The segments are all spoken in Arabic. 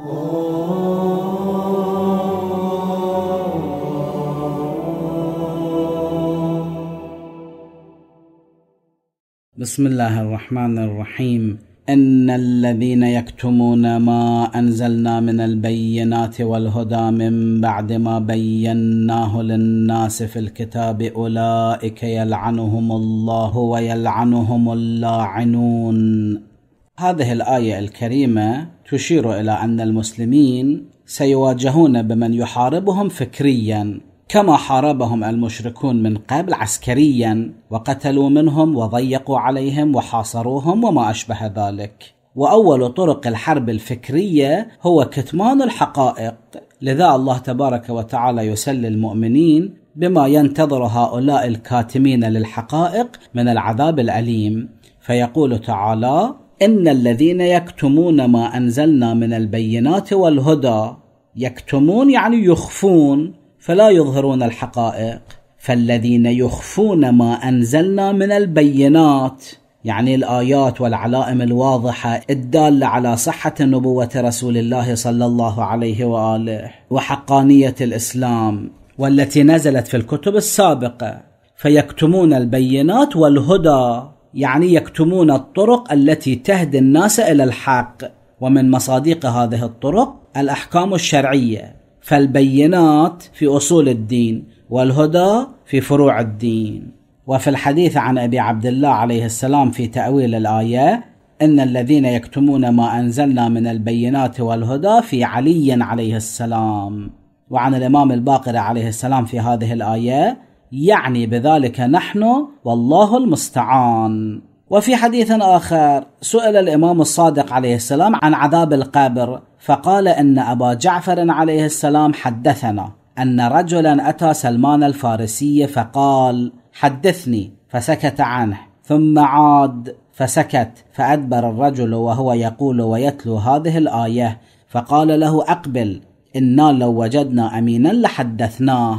بسم الله الرحمن الرحيم ان الذين يكتمون ما انزلنا من البينات والهدى من بعد ما بيناه للناس في الكتاب اولئك يلعنهم الله ويلعنهم اللاعنون هذه الآية الكريمة تشير إلى أن المسلمين سيواجهون بمن يحاربهم فكريا كما حاربهم المشركون من قبل عسكريا وقتلوا منهم وضيقوا عليهم وحاصروهم وما أشبه ذلك واول طرق الحرب الفكريه هو كتمان الحقائق لذا الله تبارك وتعالى يسلي المؤمنين بما ينتظر هؤلاء الكاتمين للحقائق من العذاب الاليم فيقول تعالى ان الذين يكتمون ما انزلنا من البينات والهدى يكتمون يعني يخفون فلا يظهرون الحقائق فالذين يخفون ما انزلنا من البينات يعني الايات والعلائم الواضحه الداله على صحه نبوه رسول الله صلى الله عليه واله وحقانيه الاسلام والتي نزلت في الكتب السابقه فيكتمون البينات والهدى يعني يكتمون الطرق التي تهدي الناس الى الحق ومن مصادق هذه الطرق الاحكام الشرعيه فالبينات في اصول الدين والهدى في فروع الدين وفي الحديث عن ابي عبد الله عليه السلام في تاويل الايه ان الذين يكتمون ما انزلنا من البينات والهدى في علي عليه السلام وعن الامام الباقر عليه السلام في هذه الايه يعني بذلك نحن والله المستعان وفي حديث آخر سئل الإمام الصادق عليه السلام عن عذاب القبر فقال إن أبا جعفر عليه السلام حدثنا أن رجلا أتى سلمان الفارسي فقال حدثني فسكت عنه ثم عاد فسكت فأدبر الرجل وهو يقول ويتلو هذه الآية فقال له أقبل إنا لو وجدنا أمينا لحدثناه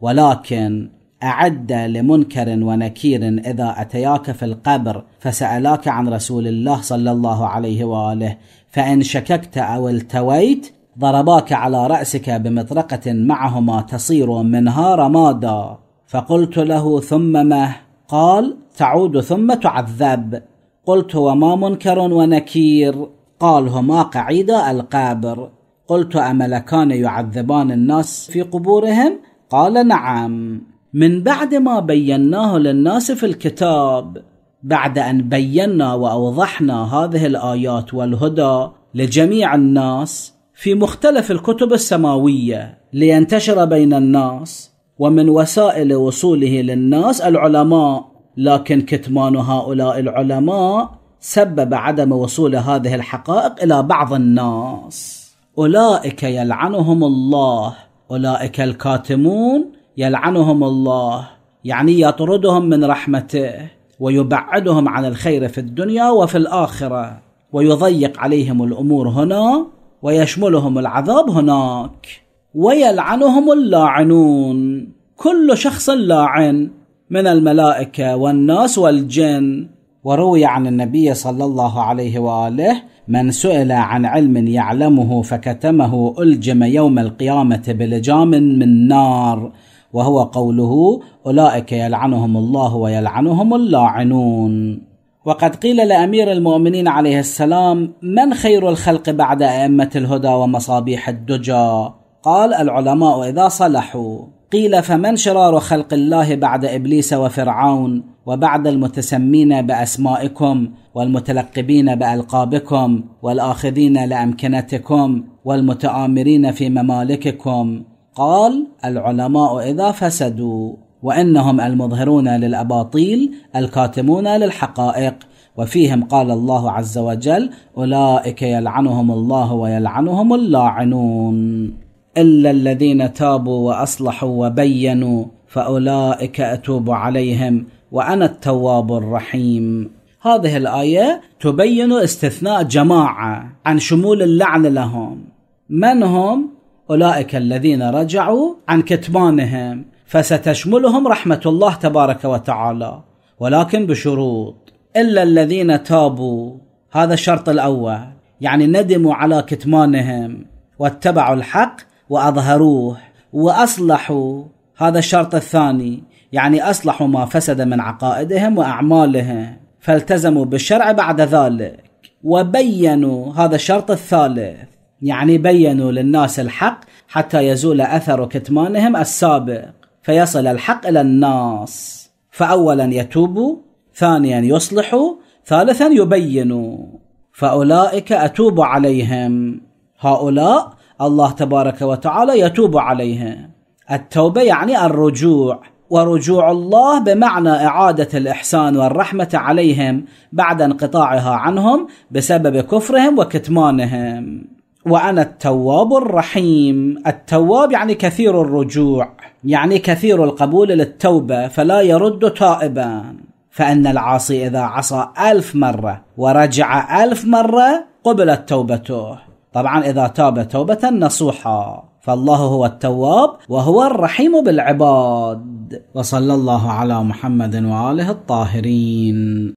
ولكن أعد لمنكر ونكير إذا أتياك في القبر فسألاك عن رسول الله صلى الله عليه وآله فإن شككت أو التويت ضرباك على رأسك بمطرقة معهما تصير منها رمادا فقلت له ثم ما قال تعود ثم تعذب قلت وما منكر ونكير قال هما قعيدا القابر قلت أملكان يعذبان الناس في قبورهم قال نعم من بعد ما بيناه للناس في الكتاب بعد ان بينا واوضحنا هذه الايات والهدى لجميع الناس في مختلف الكتب السماويه لينتشر بين الناس ومن وسائل وصوله للناس العلماء لكن كتمان هؤلاء العلماء سبب عدم وصول هذه الحقائق الى بعض الناس اولئك يلعنهم الله اولئك الكاتمون يلعنهم الله يعني يطردهم من رحمته ويبعدهم عن الخير في الدنيا وفي الاخره ويضيق عليهم الامور هنا ويشملهم العذاب هناك ويلعنهم اللاعنون كل شخص لاعن من الملائكه والناس والجن وروي عن النبي صلى الله عليه واله من سئل عن علم يعلمه فكتمه الجم يوم القيامه بلجام من نار وهو قوله أولئك يلعنهم الله ويلعنهم اللاعنون وقد قيل لأمير المؤمنين عليه السلام من خير الخلق بعد أئمة الهدى ومصابيح الدجى قال العلماء إذا صلحوا قيل فمن شرار خلق الله بعد ابليس وفرعون وبعد المتسمين باسمائكم والمتلقبين بالقابكم والاخذين لامكنتكم والمتآمرين في ممالككم قال العلماء إذا فسدوا وإنهم المظهرون للأباطيل الكاتمون للحقائق وفيهم قال الله عز وجل أولئك يلعنهم الله ويلعنهم اللاعنون إلا الذين تابوا وأصلحوا وبينوا فأولئك أتوب عليهم وأنا التواب الرحيم هذه الآية تبين استثناء جماعة عن شمول اللعن لهم من هم أولئك الذين رجعوا عن كتمانهم فستشملهم رحمة الله تبارك وتعالى ولكن بشروط إلا الذين تابوا هذا الشرط الأول يعني ندموا على كتمانهم واتبعوا الحق وأظهروه وأصلحوا هذا الشرط الثاني يعني أصلحوا ما فسد من عقائدهم وأعمالهم فالتزموا بالشرع بعد ذلك وبينوا هذا الشرط الثالث يعني بينوا للناس الحق حتى يزول اثر كتمانهم السابق فيصل الحق الى الناس فاولا يتوبوا ثانيا يصلحوا ثالثا يبينوا فاولئك اتوب عليهم هؤلاء الله تبارك وتعالى يتوب عليهم التوبه يعني الرجوع ورجوع الله بمعنى اعاده الاحسان والرحمه عليهم بعد انقطاعها عنهم بسبب كفرهم وكتمانهم وانا التواب الرحيم التواب يعني كثير الرجوع يعني كثير القبول للتوبه فلا يرد تائبا فان العاصي اذا عصى الف مره ورجع الف مره قبلت توبته طبعا اذا تاب توبه نصوحه فالله هو التواب وهو الرحيم بالعباد وصلى الله على محمد واله الطاهرين